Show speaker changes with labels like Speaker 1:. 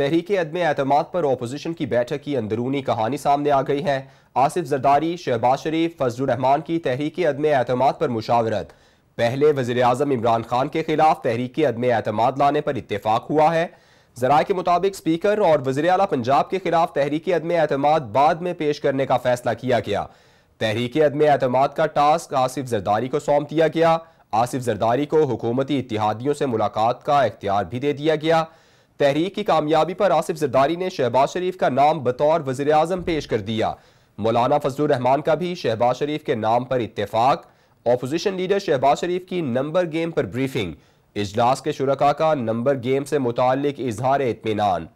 Speaker 1: तहरीक अदम एतम पर अपोजिशन की बैठक की अंदरूनी कहानी सामने आ गई है आसिफ जरदारी शहबाज शरीफ फजलरहमान की तहरीक अदम एतम पर मुशावरत पहले वजी अजम इमरान खान के खिलाफ तहरीक अदम एतम लाने पर इतफाक हुआ है जरा के मुताबिक स्पीकर और वजी अला पंजाब के खिलाफ तहरीक अदम एतम बाद में पेश करने का फैसला किया गया तहरीक अदम एतम का टास्क आसिफ जरदारी को सौंप दिया गया आसिफ जरदारी को हुकूमती इतिहादियों से मुलाकात का इख्तियार भी दे दिया गया तहरीक की कामयाबी पर आसिफ जरदारी ने शहबाज शरीफ का नाम बतौर वजीर अजम पेश कर दिया मौलाना फजल रहमान का भी शहबाज शरीफ के नाम पर इतफाक अपोजिशन लीडर शहबाज शरीफ की नंबर गेम पर ब्रीफिंग इजलास के शुरा का नंबर गेम से मुतल इजहार इतमान